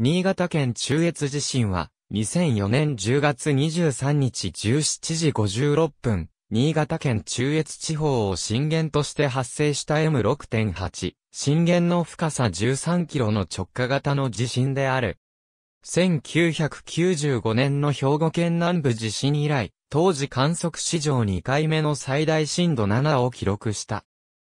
新潟県中越地震は、2004年10月23日17時56分、新潟県中越地方を震源として発生した M6.8、震源の深さ13キロの直下型の地震である。1995年の兵庫県南部地震以来、当時観測史上2回目の最大震度7を記録した。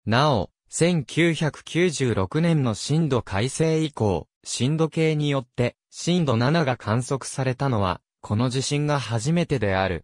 なお、1996年の震度改正以降、震度計によって、震度7が観測されたのは、この地震が初めてである。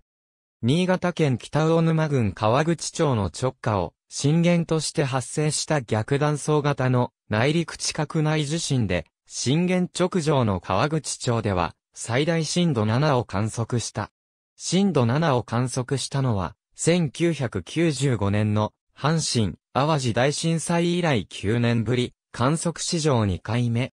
新潟県北魚沼郡川口町の直下を、震源として発生した逆断層型の内陸地殻内地震で、震源直上の川口町では、最大震度7を観測した。震度7を観測したのは、1995年の阪神・淡路大震災以来9年ぶり、観測史上2回目。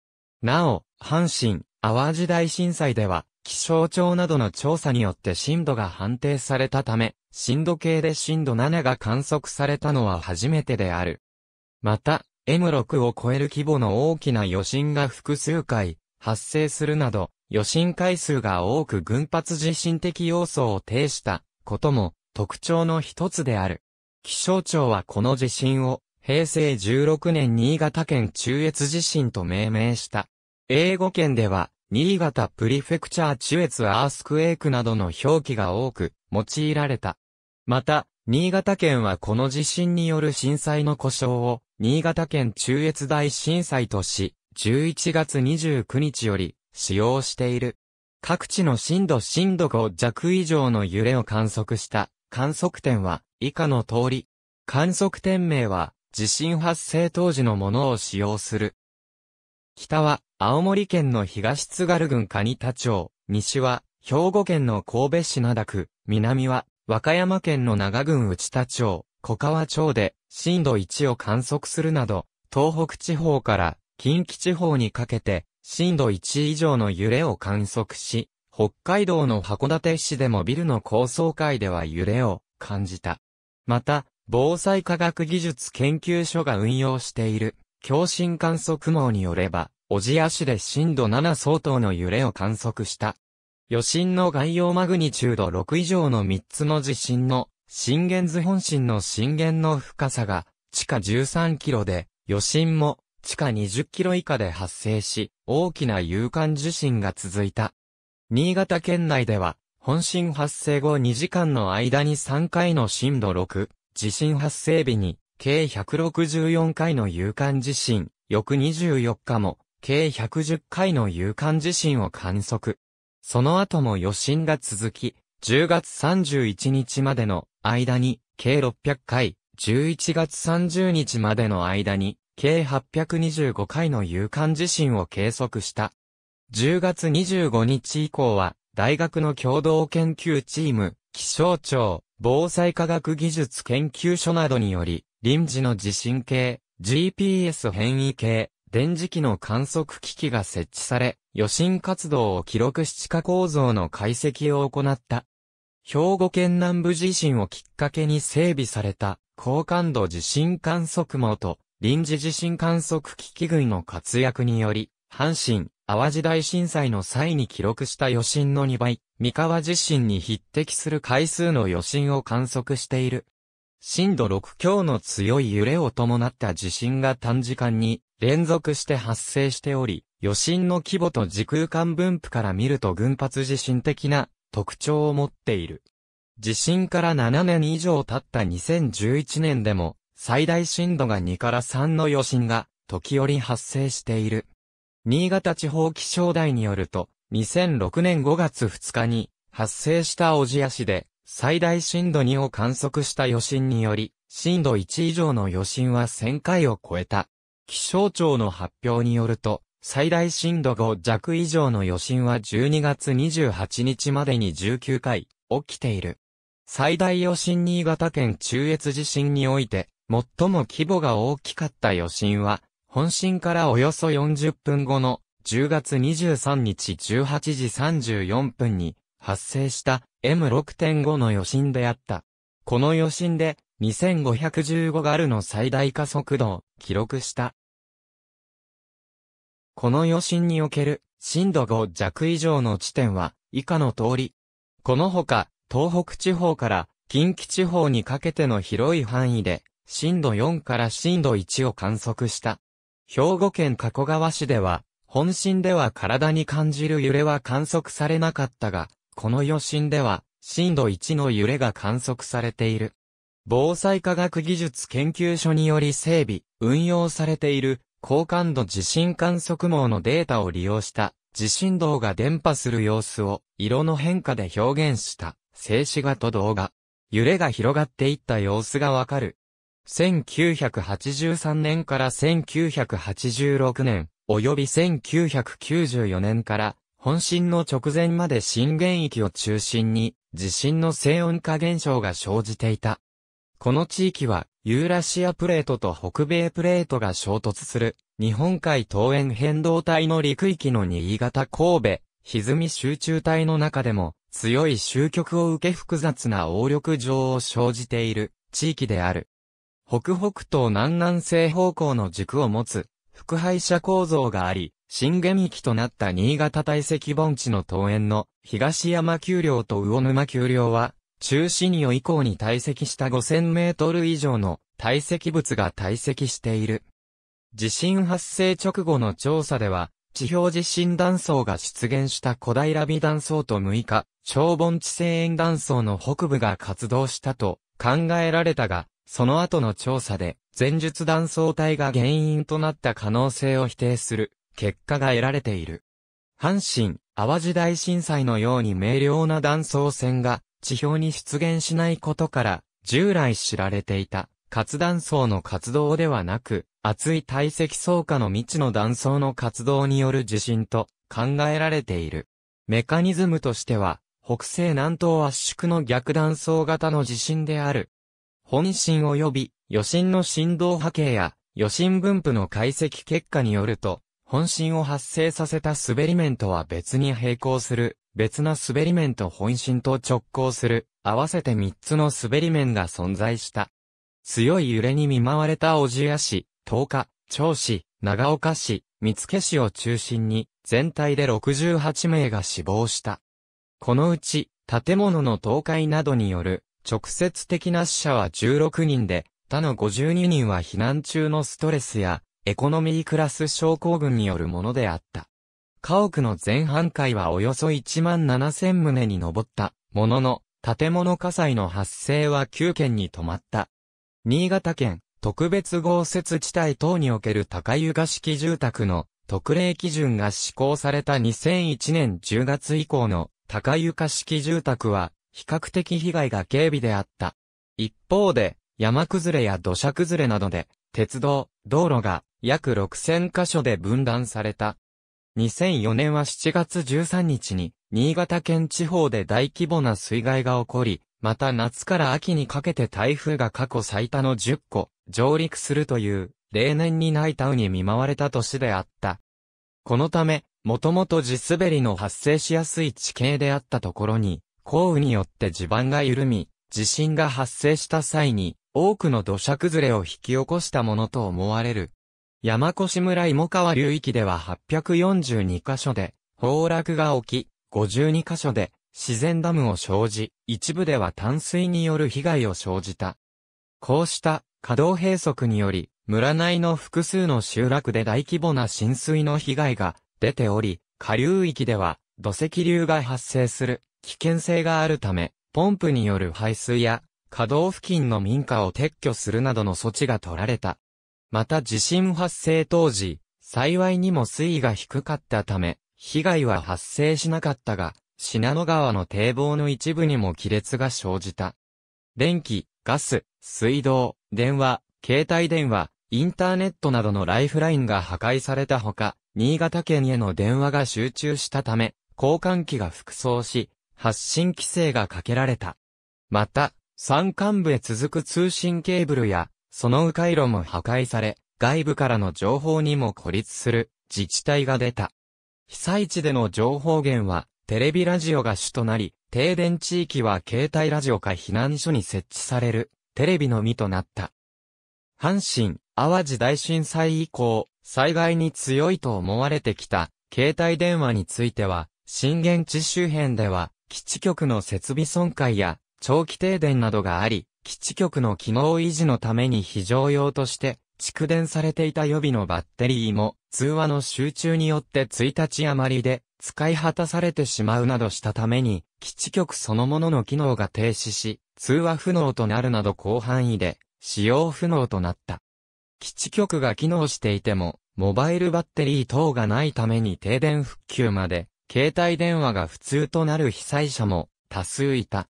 なお、阪神、淡路大震災では、気象庁などの調査によって震度が判定されたため、震度計で震度7が観測されたのは初めてである。また、M6 を超える規模の大きな余震が複数回発生するなど、余震回数が多く群発地震的要素を呈したことも特徴の一つである。気象庁はこの地震を平成16年新潟県中越地震と命名した。英語圏では、新潟プリフェクチャー中越アースクエイクなどの表記が多く用いられた。また、新潟県はこの地震による震災の故障を、新潟県中越大震災とし、11月29日より使用している。各地の震度震度5弱以上の揺れを観測した観測点は以下の通り。観測点名は地震発生当時のものを使用する。北は、青森県の東津軽郡蟹田町、西は、兵庫県の神戸市灘区、南は、和歌山県の長郡内田町、小川町で、震度1を観測するなど、東北地方から近畿地方にかけて、震度1以上の揺れを観測し、北海道の函館市でもビルの高層階では揺れを感じた。また、防災科学技術研究所が運用している、共振観測網によれば、小千谷市で震度7相当の揺れを観測した。余震の概要マグニチュード6以上の3つの地震の、震源図本震の震源の深さが、地下13キロで、余震も、地下20キロ以下で発生し、大きな有感受震が続いた。新潟県内では、本震発生後2時間の間に3回の震度6、地震発生日に、計164回の有感地震、翌24日も、計110回の有感地震を観測。その後も余震が続き、10月31日までの間に、計600回、11月30日までの間に、計825回の有感地震を計測した。10月25日以降は、大学の共同研究チーム、気象庁、防災科学技術研究所などにより、臨時の地震計、GPS 変異計、電磁気の観測機器が設置され、余震活動を記録し地下構造の解析を行った。兵庫県南部地震をきっかけに整備された、高感度地震観測網と、臨時地震観測機器群の活躍により、阪神、淡路大震災の際に記録した余震の2倍、三河地震に匹敵する回数の余震を観測している。震度6強の強い揺れを伴った地震が短時間に連続して発生しており、余震の規模と時空間分布から見ると群発地震的な特徴を持っている。地震から7年以上経った2011年でも、最大震度が2から3の余震が時折発生している。新潟地方気象台によると、2006年5月2日に発生した小千谷市で最大震度2を観測した余震により、震度1以上の余震は1000回を超えた。気象庁の発表によると、最大震度5弱以上の余震は12月28日までに19回起きている。最大余震新潟県中越地震において、最も規模が大きかった余震は、本震からおよそ40分後の10月23日18時34分に発生した M6.5 の余震であった。この余震で2515ガルの最大加速度を記録した。この余震における震度5弱以上の地点は以下の通り。このほか、東北地方から近畿地方にかけての広い範囲で震度4から震度1を観測した。兵庫県加古川市では、本震では体に感じる揺れは観測されなかったが、この余震では、震度1の揺れが観測されている。防災科学技術研究所により整備、運用されている、高感度地震観測網のデータを利用した、地震動が伝播する様子を、色の変化で表現した、静止画と動画。揺れが広がっていった様子がわかる、1983年から1986年、及び1994年から、本震の直前まで震源域を中心に、地震の静音化現象が生じていた。この地域は、ユーラシアプレートと北米プレートが衝突する、日本海東円変動帯の陸域の新潟神戸、歪み集中帯の中でも、強い終局を受け複雑な応力上を生じている、地域である。北北東南南西方向の軸を持つ、副廃車構造があり、震源域となった新潟堆積盆地の東園の東山丘陵と魚沼丘陵は、中心予以降に堆積した5000メートル以上の堆積物が堆積している。地震発生直後の調査では、地表地震断層が出現した古代ラビ断層と6日、長盆地西縁断層の北部が活動したと考えられたが、その後の調査で、前述断層帯が原因となった可能性を否定する結果が得られている。阪神、淡路大震災のように明瞭な断層線が地表に出現しないことから、従来知られていた活断層の活動ではなく、厚い堆積層下の未知の断層の活動による地震と考えられている。メカニズムとしては、北西南東圧縮の逆断層型の地震である本震及び余震の振動波形や余震分布の解析結果によると、本震を発生させた滑り面とは別に並行する、別な滑り面と本震と直行する、合わせて3つの滑り面が存在した。強い揺れに見舞われた小千谷市、東日、長市、長岡市、三付市を中心に、全体で68名が死亡した。このうち、建物の倒壊などによる直接的な死者は16人で、他の52人は避難中のストレスや、エコノミークラス症候群によるものであった。家屋の全半壊はおよそ1万7000棟に上った、ものの、建物火災の発生は9件に止まった。新潟県、特別豪雪地帯等における高床式住宅の特例基準が施行された2001年10月以降の高床式住宅は比較的被害が軽微であった。一方で、山崩れや土砂崩れなどで、鉄道、道路が約6000カ所で分断された。2004年は7月13日に、新潟県地方で大規模な水害が起こり、また夏から秋にかけて台風が過去最多の10個、上陸するという、例年にないタウに見舞われた年であった。このため、もともと地滑りの発生しやすい地形であったところに、降雨によって地盤が緩み、地震が発生した際に、多くの土砂崩れを引き起こしたものと思われる。山越村芋川流域では842カ所で、崩落が起き、52カ所で、自然ダムを生じ、一部では淡水による被害を生じた。こうした稼働閉塞により、村内の複数の集落で大規模な浸水の被害が出ており、下流域では土石流が発生する危険性があるため、ポンプによる排水や、稼働付近の民家を撤去するなどの措置が取られた。また地震発生当時、幸いにも水位が低かったため、被害は発生しなかったが、信濃川の堤防の一部にも亀裂が生じた。電気、ガス、水道、電話、携帯電話、インターネットなどのライフラインが破壊されたほか、新潟県への電話が集中したため、交換機が服装し、発信規制がかけられた。また、山間部へ続く通信ケーブルや、その迂回路も破壊され、外部からの情報にも孤立する自治体が出た。被災地での情報源は、テレビラジオが主となり、停電地域は携帯ラジオか避難所に設置される、テレビのみとなった。阪神、淡路大震災以降、災害に強いと思われてきた、携帯電話については、震源地周辺では、基地局の設備損壊や長期停電などがあり、基地局の機能維持のために非常用として蓄電されていた予備のバッテリーも通話の集中によって1日余りで使い果たされてしまうなどしたために基地局そのものの機能が停止し通話不能となるなど広範囲で使用不能となった。基地局が機能していてもモバイルバッテリー等がないために停電復旧まで携帯電話が普通となる被災者も多数いた。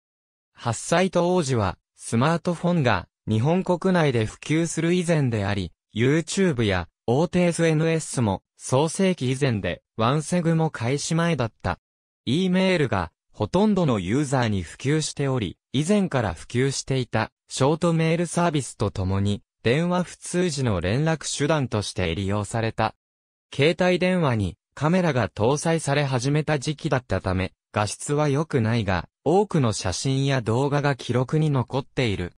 発災と王子は、スマートフォンが日本国内で普及する以前であり、YouTube や大手 SNS も創世期以前でワンセグも開始前だった。E メールがほとんどのユーザーに普及しており、以前から普及していたショートメールサービスとともに、電話普通時の連絡手段として利用された。携帯電話にカメラが搭載され始めた時期だったため、画質は良くないが、多くの写真や動画が記録に残っている。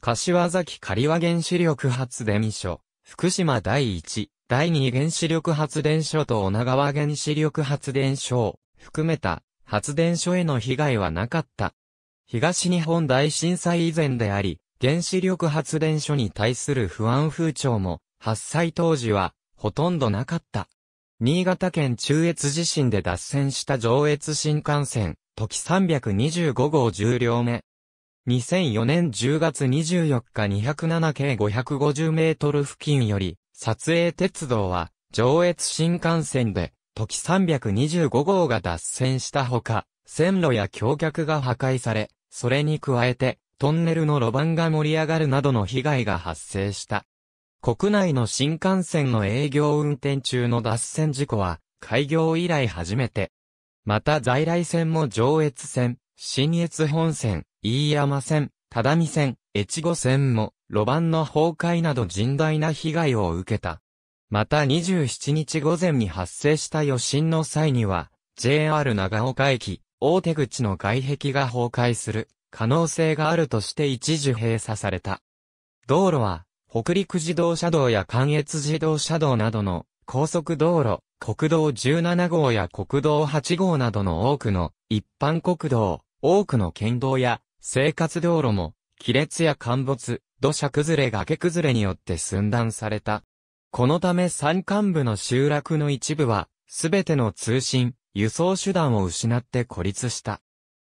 柏崎刈羽原子力発電所、福島第一、第二原子力発電所と女川原子力発電所を含めた発電所への被害はなかった。東日本大震災以前であり、原子力発電所に対する不安風潮も、発災当時はほとんどなかった。新潟県中越地震で脱線した上越新幹線、時325号10両目。2004年10月24日207系550メートル付近より、撮影鉄道は、上越新幹線で、時325号が脱線したほか、線路や橋脚が破壊され、それに加えて、トンネルの路盤が盛り上がるなどの被害が発生した。国内の新幹線の営業運転中の脱線事故は、開業以来初めて。また在来線も上越線、新越本線、飯山線、只見線、越後線も、路盤の崩壊など甚大な被害を受けた。また27日午前に発生した余震の際には、JR 長岡駅、大手口の外壁が崩壊する可能性があるとして一時閉鎖された。道路は北陸自動車道や関越自動車道などの高速道路、国道17号や国道8号などの多くの一般国道、多くの県道や生活道路も亀裂や陥没、土砂崩れ崖崩れによって寸断された。このため山間部の集落の一部は、全ての通信、輸送手段を失って孤立した。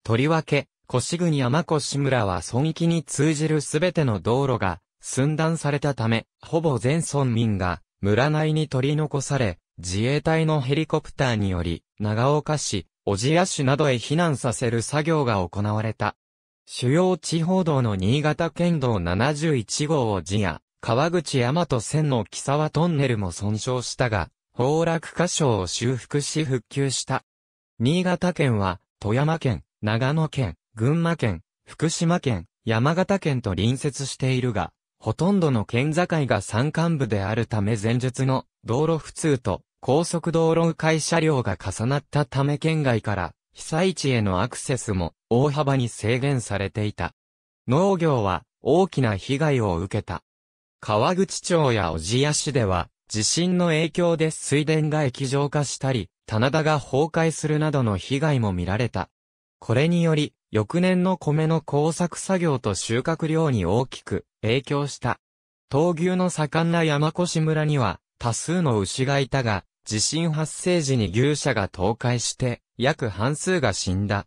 とりわけ、越国山越村は村域に通じるすべての道路が寸断されたため、ほぼ全村民が村内に取り残され、自衛隊のヘリコプターにより、長岡市、小千谷市などへ避難させる作業が行われた。主要地方道の新潟県道71号を地や、川口大和線の木沢トンネルも損傷したが、崩落箇所を修復し復旧した。新潟県は、富山県、長野県、群馬県、福島県、山形県と隣接しているが、ほとんどの県境が山間部であるため前述の道路普通と高速道路迂回車両が重なったため県外から被災地へのアクセスも大幅に制限されていた。農業は大きな被害を受けた。川口町や小千谷市では地震の影響で水田が液状化したり、棚田が崩壊するなどの被害も見られた。これにより、翌年の米の工作作業と収穫量に大きく影響した。闘牛の盛んな山越村には多数の牛がいたが、地震発生時に牛舎が倒壊して、約半数が死んだ。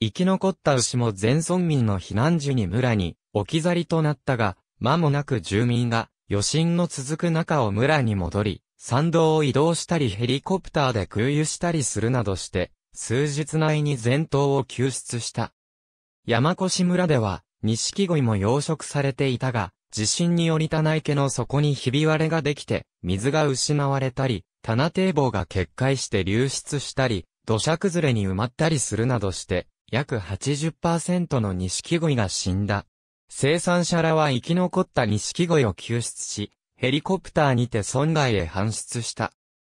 生き残った牛も全村民の避難時に村に置き去りとなったが、間もなく住民が余震の続く中を村に戻り、山道を移動したりヘリコプターで空輸したりするなどして、数日内に全島を救出した。山越村では、錦鯉も養殖されていたが、地震により棚池の底にひび割れができて、水が失われたり、棚堤防が決壊して流出したり、土砂崩れに埋まったりするなどして、約80%の錦鯉が死んだ。生産者らは生き残った錦鯉を救出し、ヘリコプターにて村外へ搬出した。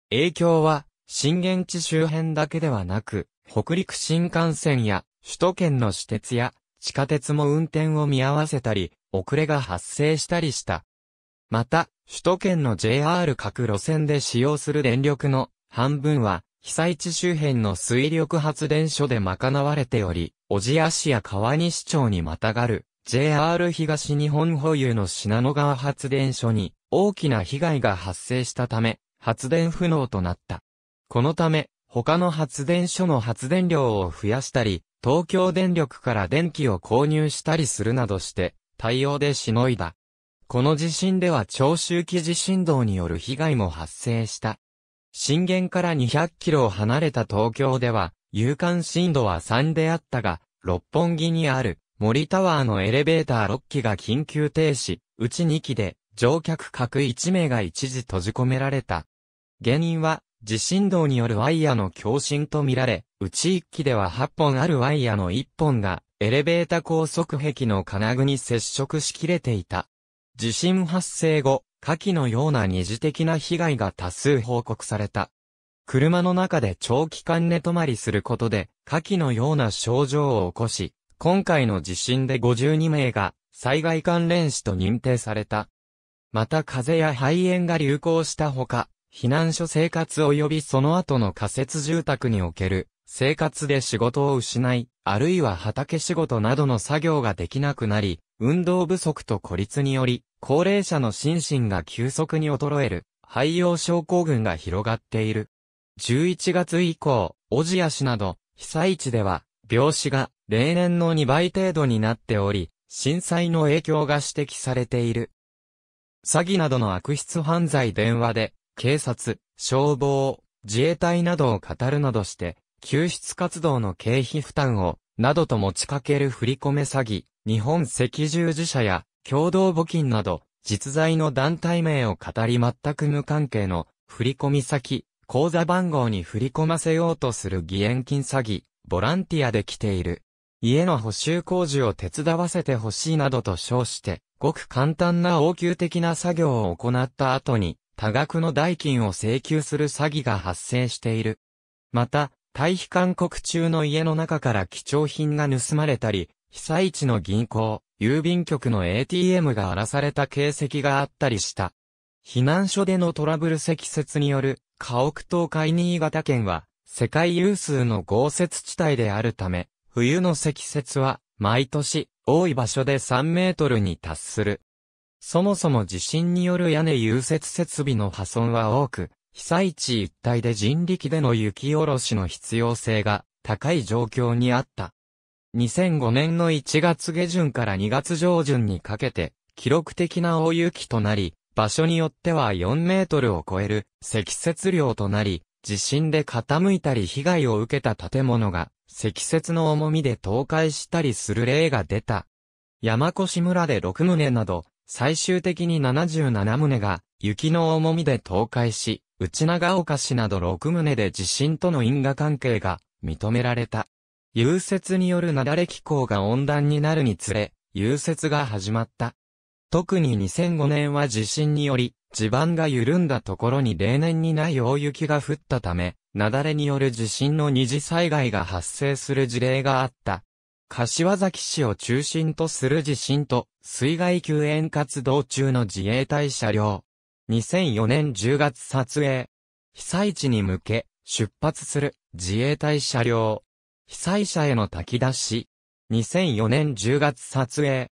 影響は、震源地周辺だけではなく、北陸新幹線や、首都圏の私鉄や、地下鉄も運転を見合わせたり、遅れが発生したりした。また、首都圏の JR 各路線で使用する電力の半分は、被災地周辺の水力発電所で賄われており、小千谷市や川西町にまたがる JR 東日本保有の信濃川発電所に大きな被害が発生したため、発電不能となった。このため、他の発電所の発電量を増やしたり、東京電力から電気を購入したりするなどして、対応でしのいだ。この地震では長周期地震動による被害も発生した。震源から200キロ離れた東京では、有感震度は3であったが、六本木にある森タワーのエレベーター6機が緊急停止、うち2機で乗客各1名が一時閉じ込められた。原因は地震動によるワイヤの共振とみられ、うち一機では8本あるワイヤの1本が、エレベータ高速壁の金具に接触しきれていた。地震発生後、下記のような二次的な被害が多数報告された。車の中で長期間寝泊まりすることで、下記のような症状を起こし、今回の地震で52名が災害関連死と認定された。また風邪や肺炎が流行したほか、避難所生活及びその後の仮設住宅における生活で仕事を失い、あるいは畑仕事などの作業ができなくなり、運動不足と孤立により、高齢者の心身が急速に衰える、廃用症候群が広がっている。11月以降、小千谷市など、被災地では、病死が例年の2倍程度になっており、震災の影響が指摘されている。詐欺などの悪質犯罪電話で、警察、消防、自衛隊などを語るなどして、救出活動の経費負担を、などと持ちかける振込詐欺、日本赤十字社や共同募金など、実在の団体名を語り全く無関係の振込先、口座番号に振り込ませようとする義援金詐欺、ボランティアで来ている。家の補修工事を手伝わせてほしいなどと称して、ごく簡単な応急的な作業を行った後に、多額の代金を請求する詐欺が発生している。また、退避勧告中の家の中から貴重品が盗まれたり、被災地の銀行、郵便局の ATM が荒らされた形跡があったりした。避難所でのトラブル積雪による家屋倒壊新潟県は世界有数の豪雪地帯であるため、冬の積雪は毎年多い場所で3メートルに達する。そもそも地震による屋根融雪設備の破損は多く、被災地一帯で人力での雪下ろしの必要性が高い状況にあった。2005年の1月下旬から2月上旬にかけて、記録的な大雪となり、場所によっては4メートルを超える積雪量となり、地震で傾いたり被害を受けた建物が積雪の重みで倒壊したりする例が出た。山越村で6棟など、最終的に77棟が雪の重みで倒壊し、内長岡市など6棟で地震との因果関係が認められた。融雪による雪崩気候が温暖になるにつれ、融雪が始まった。特に2005年は地震により、地盤が緩んだところに例年にない大雪が降ったため、雪崩による地震の二次災害が発生する事例があった。柏崎市を中心とする地震と水害救援活動中の自衛隊車両。2004年10月撮影。被災地に向け出発する自衛隊車両。被災者への炊き出し。2004年10月撮影。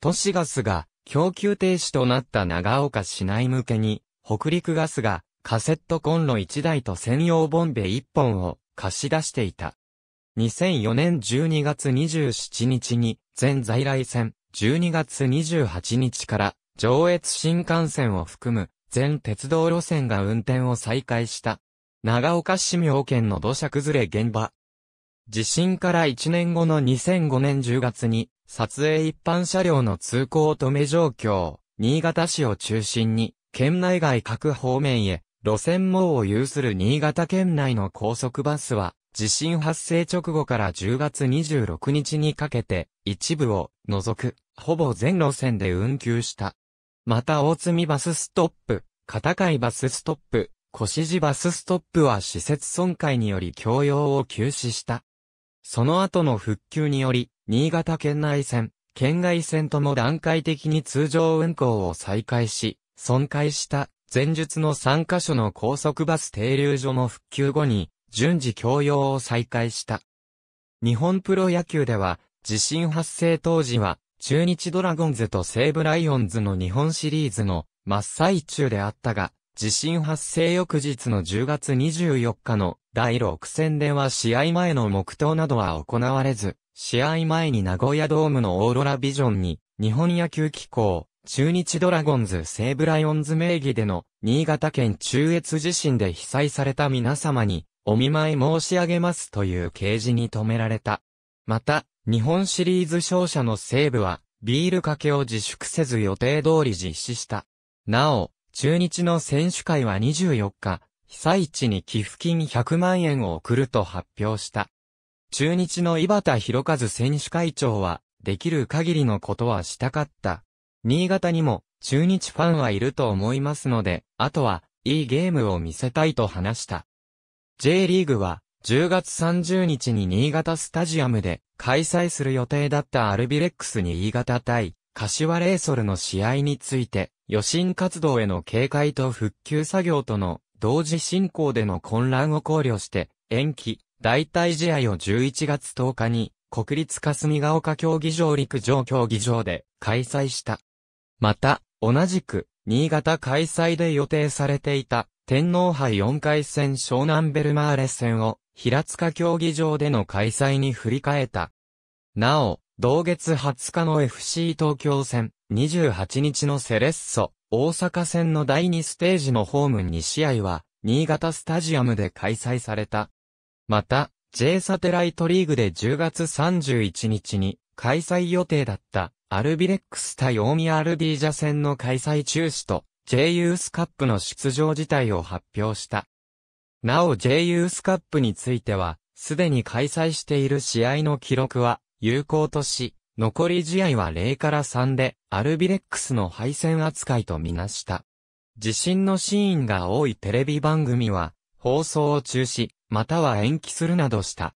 都市ガスが供給停止となった長岡市内向けに、北陸ガスがカセットコンロ1台と専用ボンベ1本を貸し出していた。2004年12月27日に、全在来線、12月28日から、上越新幹線を含む、全鉄道路線が運転を再開した。長岡市妙県の土砂崩れ現場。地震から1年後の2005年10月に、撮影一般車両の通行止め状況、新潟市を中心に、県内外各方面へ、路線網を有する新潟県内の高速バスは、地震発生直後から10月26日にかけて、一部を除く、ほぼ全路線で運休した。また大積バスストップ、片貝バスストップ、越路バスストップは施設損壊により供用を休止した。その後の復旧により、新潟県内線、県外線とも段階的に通常運行を再開し、損壊した前述の3カ所の高速バス停留所も復旧後に順次供用を再開した。日本プロ野球では、地震発生当時は、中日ドラゴンズと西武ライオンズの日本シリーズの真っ最中であったが、地震発生翌日の10月24日の第6戦では試合前の黙祷などは行われず、試合前に名古屋ドームのオーロラビジョンに、日本野球機構、中日ドラゴンズ西武ライオンズ名義での新潟県中越地震で被災された皆様にお見舞い申し上げますという掲示に止められた。また、日本シリーズ勝者の西武は、ビールかけを自粛せず予定通り実施した。なお、中日の選手会は24日、被災地に寄付金100万円を送ると発表した。中日の井端博和選手会長は、できる限りのことはしたかった。新潟にも、中日ファンはいると思いますので、あとは、いいゲームを見せたいと話した。J リーグは10月30日に新潟スタジアムで開催する予定だったアルビレックスに新潟対柏レイソルの試合について余震活動への警戒と復旧作業との同時進行での混乱を考慮して延期、代替試合を11月10日に国立霞ヶ丘競技場陸上競技場で開催した。また、同じく、新潟開催で予定されていた天皇杯4回戦湘南ベルマーレ戦を平塚競技場での開催に振り替えた。なお、同月20日の FC 東京戦、28日のセレッソ、大阪戦の第2ステージのホーム2試合は、新潟スタジアムで開催された。また、J サテライトリーグで10月31日に開催予定だったアルビレックス対大宮アルディージャ戦の開催中止と J ユースカップの出場自体を発表した。なお J ユースカップについては、すでに開催している試合の記録は有効とし、残り試合は0から3で、アルビレックスの敗戦扱いとみなした。地震のシーンが多いテレビ番組は、放送を中止、または延期するなどした。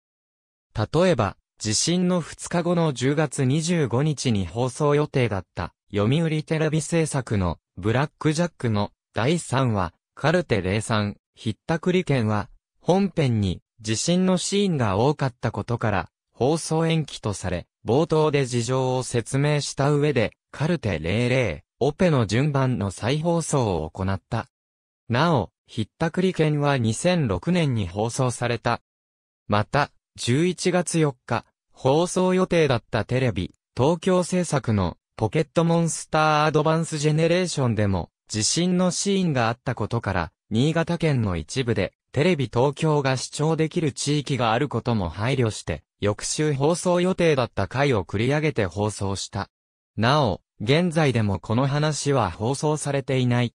例えば、地震の2日後の10月25日に放送予定だった、読売テレビ制作のブラックジャックの第3話、カルテ03、ひったくり券は、本編に地震のシーンが多かったことから、放送延期とされ、冒頭で事情を説明した上で、カルテ00、オペの順番の再放送を行った。なお、ひったくり券は2006年に放送された。また、11月4日、放送予定だったテレビ、東京制作のポケットモンスターアドバンスジェネレーションでも、地震のシーンがあったことから、新潟県の一部で、テレビ東京が視聴できる地域があることも配慮して、翌週放送予定だった回を繰り上げて放送した。なお、現在でもこの話は放送されていない。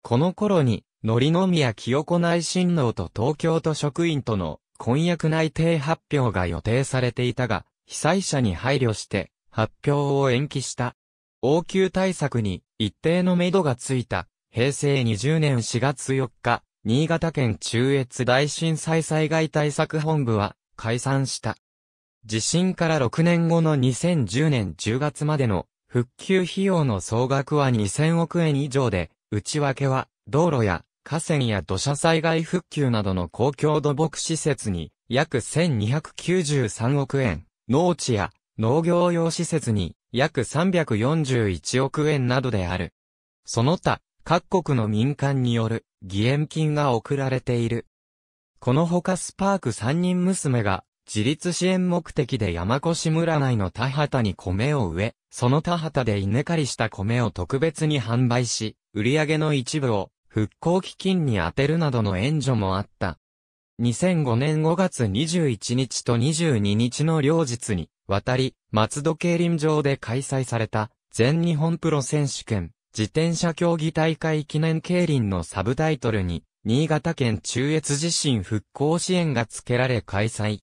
この頃に、のりの宮清子内親王と東京都職員との婚約内定発表が予定されていたが、被災者に配慮して、発表を延期した。応急対策に一定の目処がついた、平成20年4月4日、新潟県中越大震災災害対策本部は解散した。地震から6年後の2010年10月までの復旧費用の総額は2000億円以上で、内訳は道路や河川や土砂災害復旧などの公共土木施設に約1293億円、農地や農業用施設に約341億円などである。その他、各国の民間による義援金が送られている。このほかスパーク3人娘が自立支援目的で山越村内の田畑に米を植え、その田畑で稲刈りした米を特別に販売し、売り上げの一部を復興基金に充てるなどの援助もあった。2005年5月21日と22日の両日に、渡り、松戸競輪場で開催された、全日本プロ選手権、自転車競技大会記念競輪のサブタイトルに、新潟県中越地震復興支援が付けられ開催。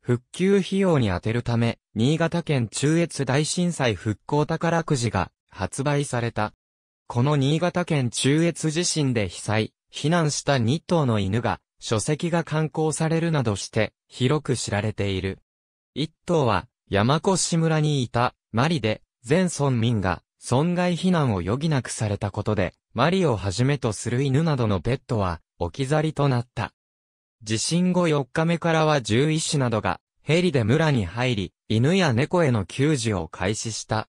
復旧費用に充てるため、新潟県中越大震災復興宝くじが発売された。この新潟県中越地震で被災、避難した2頭の犬が書籍が刊行されるなどして広く知られている。一頭は山古志村にいたマリで全村民が損害避難を余儀なくされたことでマリをはじめとする犬などのペットは置き去りとなった。地震後4日目からは獣医師などがヘリで村に入り、犬や猫への救助を開始した。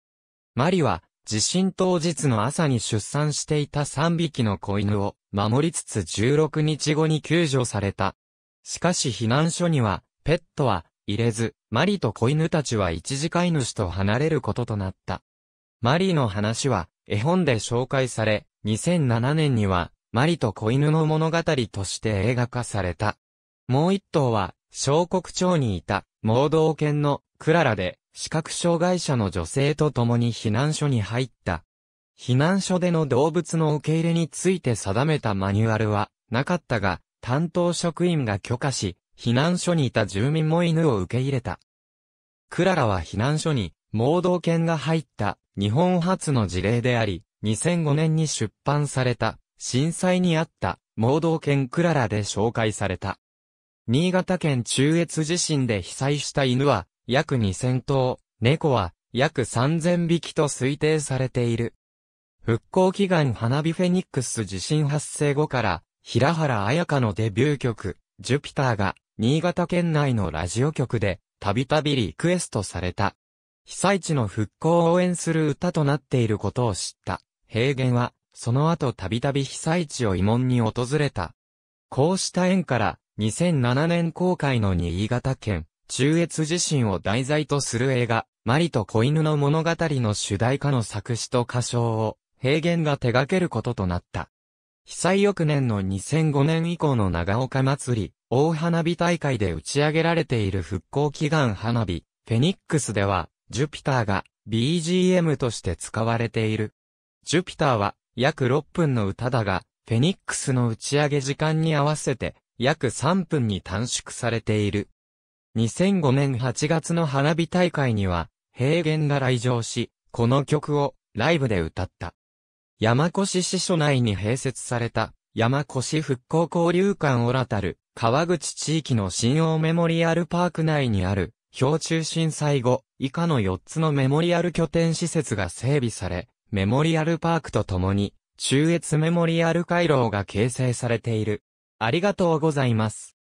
マリは地震当日の朝に出産していた3匹の子犬を守りつつ16日後に救助された。しかし避難所には、ペットは入れず、マリと子犬たちは一時飼い主と離れることとなった。マリの話は、絵本で紹介され、2007年には、マリと子犬の物語として映画化された。もう一頭は、小国町にいた、盲導犬のクララで、視覚障害者の女性と共に避難所に入った、避難所での動物の受け入れについて定めたマニュアルはなかったが、担当職員が許可し、避難所にいた住民も犬を受け入れた。クララは避難所に、盲導犬が入った日本初の事例であり、2005年に出版された、震災にあった盲導犬クララで紹介された。新潟県中越地震で被災した犬は約2000頭、猫は約3000匹と推定されている。復興祈願花火フェニックス地震発生後から、平原彩香のデビュー曲、ジュピターが、新潟県内のラジオ局で、たびたびリクエストされた。被災地の復興を応援する歌となっていることを知った。平原は、その後たびたび被災地を慰問に訪れた。こうした縁から、2007年公開の新潟県、中越地震を題材とする映画、マリと子犬の物語の主題歌の作詞と歌唱を、平原が手掛けることとなった。被災翌年の2005年以降の長岡祭り、大花火大会で打ち上げられている復興祈願花火、フェニックスでは、ジュピターが BGM として使われている。ジュピターは約6分の歌だが、フェニックスの打ち上げ時間に合わせて約3分に短縮されている。2005年8月の花火大会には、平原が来場し、この曲をライブで歌った。山古志支所内に併設された、山古志復興交流館オラタル、川口地域の新大メモリアルパーク内にある、標中震災後、以下の4つのメモリアル拠点施設が整備され、メモリアルパークとともに、中越メモリアル回廊が形成されている。ありがとうございます。